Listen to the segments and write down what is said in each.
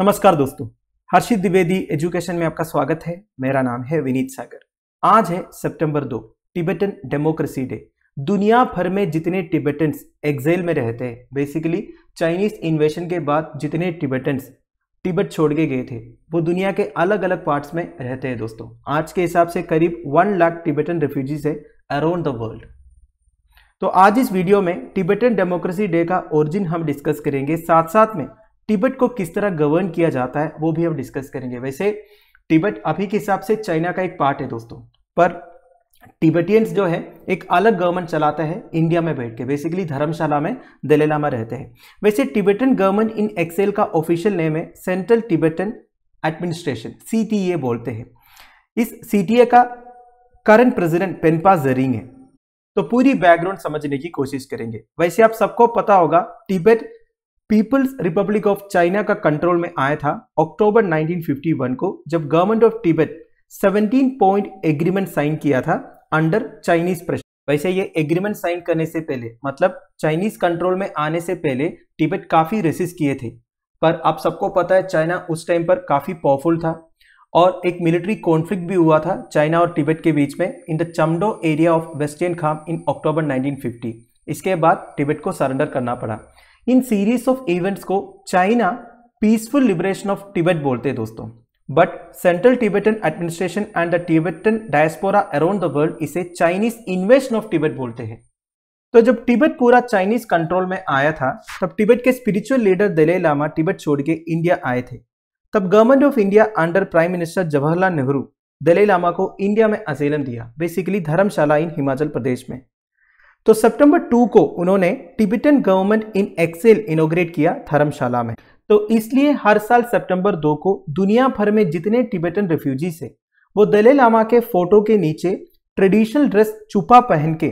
नमस्कार दोस्तों हर्षित द्विवेदी एजुकेशन में आपका स्वागत है मेरा नाम है विनीत सागर आज है सितंबर दो टिबेटन डेमोक्रेसी डे दुनिया भर में जितने टिबेटन्स एक्सेल में रहते हैं बेसिकली चाइनीज इन्वेशन के बाद जितने टिबेटन्स टिबेट छोड़ के गए थे वो दुनिया के अलग अलग पार्ट्स में रहते हैं दोस्तों आज के हिसाब से करीब वन लाख टिबेटन रेफ्यूजीज है अराउंड द वर्ल्ड तो आज इस वीडियो में टिबेटन डेमोक्रेसी डे का ओरिजिन हम डिस्कस करेंगे साथ साथ में टिबेट को किस तरह गवर्न किया जाता है वो भी हम डिस्कस करेंगे वैसे तिब्बत अभी के हिसाब से चाइना का एक पार्ट है दोस्तों पर टिबेटियंस जो है एक अलग गवर्नमेंट चलाता है इंडिया में बैठ के बेसिकली धर्मशाला में दलेलामा रहते हैं वैसे टिबेटन गवर्नमेंट इन एक्सेल का ऑफिशियल नेम है सेंट्रल टिबेटन एडमिनिस्ट्रेशन सी बोलते हैं इस सी का करंट प्रेसिडेंट पेनपा जरिंग है तो पूरी बैकग्राउंड समझने की कोशिश करेंगे वैसे आप सबको पता होगा Tibet People's Republic of China का कंट्रोल में आया था अक्टूबर 1951 को जब government of Tibet 17 point agreement sign किया था अंडर चाइनीज प्रेशर वैसे ये एग्रीमेंट साइन करने से पहले मतलब चाइनीज कंट्रोल में आने से पहले टिबेट काफ़ी रेसिस किए थे पर आप सबको पता है चाइना उस टाइम पर काफ़ी पावरफुल था और एक मिलिट्री कॉन्फ्लिक्ट भी हुआ था चाइना और टिबेट के बीच में in the Chamdo area of western Kham in अक्टूबर 1950 इसके बाद टिबेट को सरेंडर करना पड़ा इन सीरीज ऑफ इवेंट्स को China peaceful liberation of Tibet बोलते हैं दोस्तों but central Tibetan administration and the Tibetan diaspora around the world इसे चाइनीज इन्वेशन ऑफ टिबेट बोलते हैं तो जब टिबेट पूरा चाइनीज कंट्रोल में आया था तब टिबेट के स्पिरिचुअल लीडर दले लामा टिबेट छोड़ के इंडिया आए थे तब government of India under prime minister Jawaharlal Nehru Dalai Lama को इंडिया में असेलम दिया बेसिकली धर्मशाला इन हिमाचल प्रदेश में तो सितंबर 2 को उन्होंने Tibetan government in exile inaugurate किया धर्मशाला में तो इसलिए हर साल सितंबर 2 को दुनिया भर में जितने टिबेटन रेफ्यूजीज है वो दले लामा के फोटो के नीचे ट्रेडिशनल ड्रेस चुपा पहन के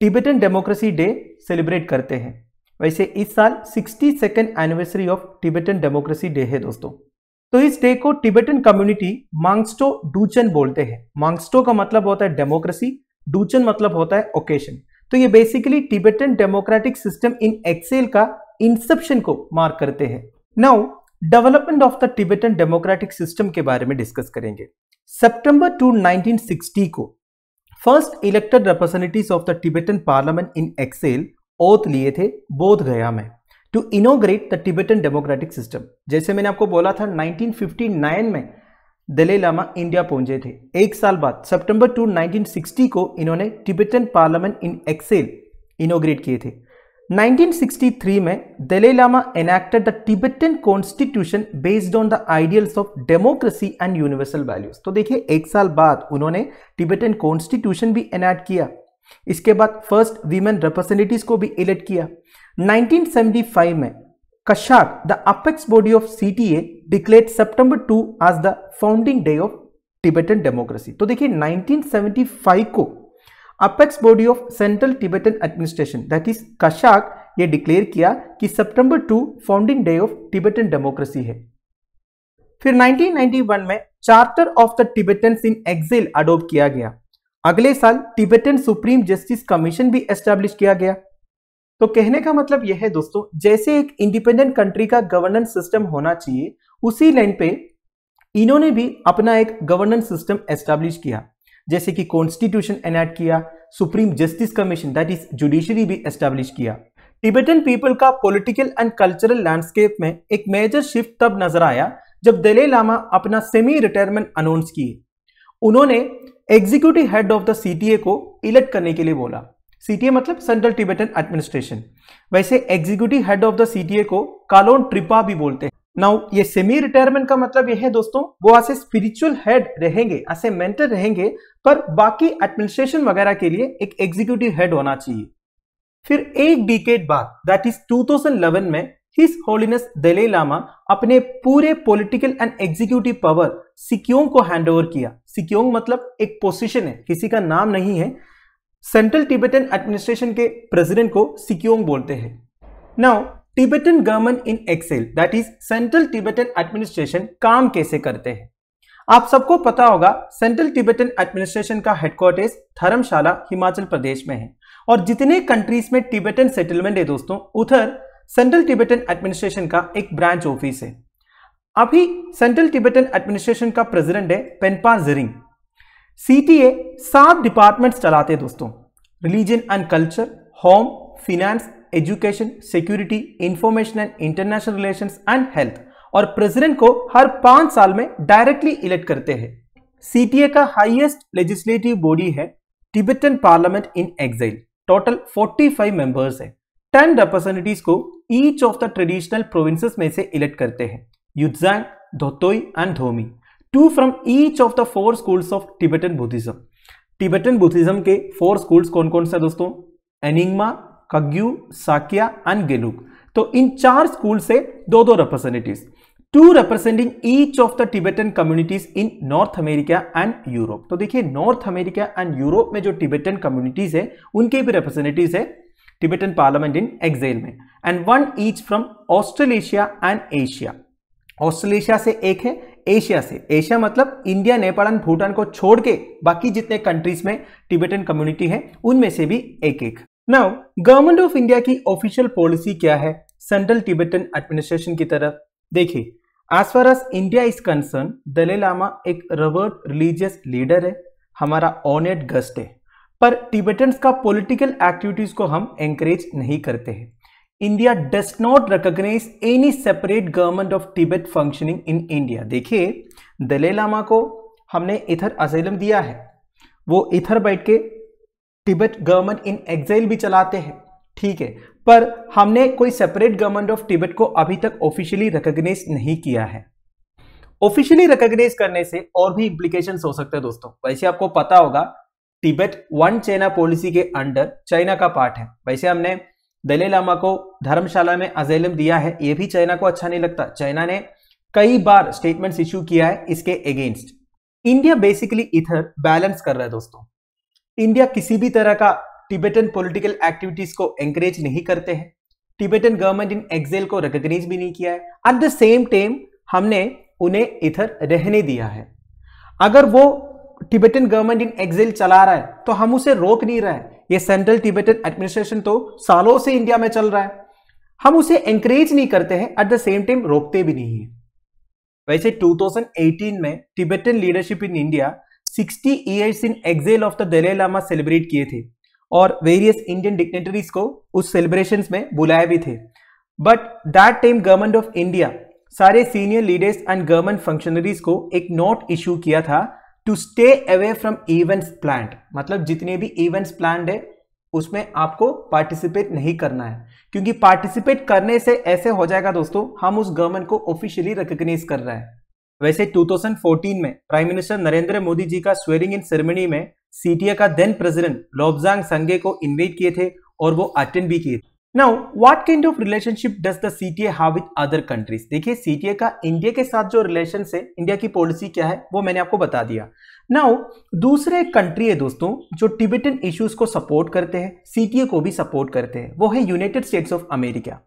टिबेटन डेमोक्रेसी डे सेलिब्रेट करते हैं वैसे इस साल sixty second anniversary of Tibetan democracy day है दोस्तों तो इस डे को टिबेटन कम्युनिटी मांगस्टो डूचन बोलते हैं मांगस्टो का मतलब होता है डेमोक्रेसी डूचन मतलब होता है ओकेशन तो ये basically Tibetan democratic system in exile का इंसेप्शन को मार्क करते हैं now development of the Tibetan democratic system के बारे में डिस्कस करेंगे सेप्टेम्बर टू नाइनटीन को first elected representative of the Tibetan parliament in exile oath लिए थे बोध गया में to inaugurate the Tibetan democratic system जैसे मैंने आपको बोला था 1959 में दलाई लामा इंडिया पहुंचे थे एक साल बाद सितंबर 2, 1960 को इन्होंने Tibetan parliament in exile inaugurate किए थे 1963 में Dalai Lama enacted the Tibetan constitution based on the ideals of democracy and universal values तो देखिए एक साल बाद उन्होंने टिबेटन कॉन्स्टिट्यूशन भी एनेक्ट किया इसके बाद फर्स्ट वीमेन रिप्रेजेंटेटिव को भी इलेक्ट किया 1975 में Kashak, the apex body of CTA, declared September 2 as the founding day of Tibetan democracy तो देखिए 1975 को apex body of central Tibetan administration that is Kashag ये डिक्लेयर किया कि सितंबर 2 founding day of Tibetan democracy है फिर 1991 में charter of the Tibetan in exile adopt किया गया अगले साल टिबेटन सुप्रीम जस्टिस कमीशन भी एस्टेब्लिश किया गया तो कहने का मतलब यह है दोस्तों जैसे एक इंडिपेंडेंट कंट्री का गवर्नेंस सिस्टम होना चाहिए उसी लाइन पे इन्होंने भी अपना एक गवर्नेंस सिस्टम एस्टेब्लिश किया जैसे कि कॉन्स्टिट्यूशन एनेक्ट किया supreme justice commission that is judiciary भी एस्टेब्लिश किया टिबेटन पीपल का पॉलिटिकल एंड कल्चरल लैंडस्केप में एक मेजर शिफ्ट तब नजर आया जब दले लामा अपना सेमी रिटायरमेंट अनाउंस किए उन्होंने executive head of the CTA को इलेक्ट करने के लिए बोला सीटीए मतलब सेंट्रल टिबेटन एडमिनिस्ट्रेशन वैसे executive head of the CTA को कालोन ट्रिपा भी बोलते हैं नाउ ये सेमी रिटायरमेंट का मतलब ये है दोस्तों वो ऐसे स्पिरिचुअल हेड रहेंगे ऐसे मेंटर रहेंगे पर बाकी एडमिनिस्ट्रेशन वगैरह के लिए एक एग्जीक्यूटिव हेड होना चाहिए फिर एक डिकेट बाद दैट इज 2011 में हिज होलीनेस दले लामा अपने पूरे political and executive power Sikyong को हैंड किया सिक्योंग मतलब एक पोजिशन है किसी का नाम नहीं है सेंट्रल टिबेटन एडमिनिस्ट्रेशन के प्रेसिडेंट को सिक्योंग बोलते हैं now Tibetan government in exile that is central Tibetan administration काम कैसे करते हैं आप सबको पता होगा सेंट्रल टिबेटन एडमिनिस्ट्रेशन का हेडक्वार्टर्स धर्मशाला हिमाचल प्रदेश में है और जितने कंट्रीज में टिबेटन सेटलमेंट है दोस्तों उधर सेंट्रल टिबेटन एडमिनिस्ट्रेशन का एक ब्रांच ऑफिस है अभी सेंट्रल टिबेटन एडमिनिस्ट्रेशन का प्रेसिडेंट है पेनपा जरिंग सीटीए सात डिपार्टमेंट्स चलाते हैं दोस्तों religion and culture home finance education security information and international relations and health और प्रेसिडेंट को हर पांच साल में डायरेक्टली इलेक्ट करते हैं सीटीए का हाईएस्ट लेजिस्लेटिव बॉडी है Tibetan parliament in exile total 45 members है टेन रिप्रेजेंटेटिव को each of the traditional provinces में से इलेक्ट करते हैं Utsang Dhotoe and Dhomey two from each of the four schools of Tibetan Buddhism Tibetan Buddhism के four schools कौन कौन से हैं दोस्तों Nyingma Kagyu Sakya and Gelug तो इन चार स्कूल से दो दो representative two representing each of the Tibetan communities in North America and Europe तो देखिए नॉर्थ अमेरिका एंड यूरोप में जो टिबेटन कम्युनिटीज है उनके भी रिप्रेजेंटेटिव है टिबेटन पार्लियामेंट इन एक्सेल में and one each from Australasia and Asia Australasia से एक है एशिया से एशिया मतलब इंडिया नेपाल एंड भूटान को छोड़ के बाकी जितने कंट्रीज में टिबेटन कम्युनिटी है उनमें से भी एक एक नाउ गवर्नमेंट ऑफ इंडिया की ऑफिशियल पॉलिसी क्या है सेंट्रल टिबेटन एडमिनिस्ट्रेशन की तरफ देखिए as far as India is concern Dalai Lama एक रवर्ड रिलीजियस लीडर है हमारा ऑनेट गस्ट है पर टिबेटन्स का पॉलिटिकल एक्टिविटीज को हम एंकरेज नहीं करते हैं India does not recognise any separate government of Tibet functioning in India देखिए दलाई लामा को हमने इधर असैलम दिया है वो इधर बैठ के टिबेट गवर्नमेंट इन एग्जाइल भी चलाते हैं ठीक है पर हमने कोई सेपरेट गवर्नमेंट ऑफ टिबेट को अभी तक ऑफिशियली रिकग्नाइज नहीं किया है ऑफिशियली रिकग्नाइज करने से और भी इंप्लीकेशन हो सकते हैं दोस्तों वैसे आपको पता होगा टिबेट वन चाइना पॉलिसी के अंडर चाइना का पार्ट है वैसे हमने दलाई लामा को धर्मशाला में अजैलम दिया है यह भी चाइना को अच्छा नहीं लगता चाइना ने कई बार स्टेटमेंट्स इश्यू किया है इसके अगेंस्ट इंडिया बेसिकली इधर बैलेंस कर रहा है दोस्तों इंडिया किसी भी तरह का टिबेटन पॉलिटिकल एक्टिविटीज को एंकरेज नहीं करते हैं टिबेटन गवर्नमेंट इन एक्सेल को रिकग्नाइज भी नहीं किया है एट द सेम टाइम हमने उन्हें इधर रहने दिया है अगर वो टिबेटन गवर्नमेंट इन एक्सिल चला रहा है तो हम उसे रोक नहीं रहे ये सेंट्रल टिबेटन एडमिनिस्ट्रेशन तो सालों से इंडिया में चल रहा है हम उसे एंकरेज नहीं करते हैं एट द सेम टाइम रोकते भी नहीं है वैसे 2018 में Tibetan leadership in India 60 years in exile of the Dalai Lama celebrate किए थे और वेरियस इंडियन डिग्नेटरीज को उस सेलिब्रेशन में बुलाए भी थे but that time government of India सारे senior leaders and government functionaries को एक नोट इशू किया था to stay away from events plan मतलब जितने भी इवेंट्स प्लान है उसमें आपको पार्टिसिपेट नहीं करना है क्योंकि पार्टिसिपेट करने से ऐसे हो जाएगा दोस्तों हम उस गवर्नमेंट को ऑफिशियली रिकग्नाइज कर रहे हैं वैसे 2014 में प्राइम मिनिस्टर नरेंद्र मोदी जी का स्वेरिंग इन सेरेमनी में सीटीए का देन प्रेसिडेंट लोबजांग संगे को इन्वाइट किए थे और वो अटेंड भी किए थे now what kind of relationship does the CTA have with other countries देखिए सीटीए का इंडिया के साथ जो रिलेशन है इंडिया की पॉलिसी क्या है वो मैंने आपको बता दिया नाउ दूसरे कंट्री है दोस्तों जो टिबेटन इश्यूज को सपोर्ट करते हैं सीटीए को भी सपोर्ट करते हैं वो है United States of America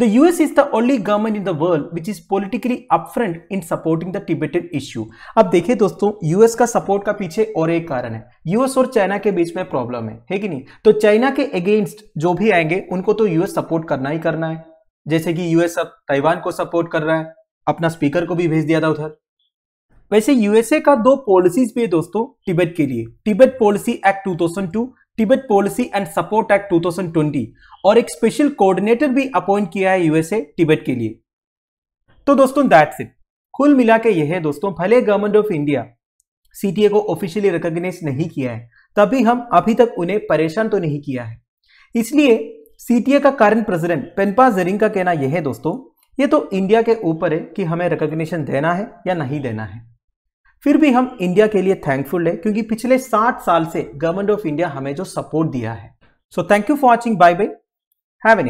The US is the only government in the world which is politically upfront in supporting the Tibetan issue. अब देखिए दोस्तों US का सपोर्ट का पीछे और एक कारण है US और चाइना के बीच में प्रॉब्लम है है कि नहीं तो चाइना के अगेंस्ट जो भी आएंगे उनको तो US सपोर्ट करना ही करना है जैसे कि US अब ताइवान को सपोर्ट कर रहा है अपना स्पीकर को भी भेज दिया था उधर वैसे यूएसए का दो पॉलिसीज भी है दोस्तों टिबेट के लिए Tibet policy act 2002 Tibet policy and support act 2020 और एक स्पेशल कोऑर्डिनेटर भी अपॉइंट किया है यूएसए टिबेट के लिए तो दोस्तों दैट्स इट कुल मिला के यह है दोस्तों भले गवर्नमेंट ऑफ इंडिया सीटीए को ऑफिशियली रिकॉग्नाइज नहीं किया है तभी हम अभी तक उन्हें परेशान तो नहीं किया है इसलिए सीटीए का कारण प्रेसिडेंट पेनपा जरिंग का कहना यह है दोस्तों ये तो इंडिया के ऊपर है कि हमें रिकॉग्निशन देना है या नहीं देना है फिर भी हम इंडिया के लिए थैंकफुल है क्योंकि पिछले साठ साल से गवर्नमेंट ऑफ इंडिया हमें जो सपोर्ट दिया है so thank you for watching bye bye have N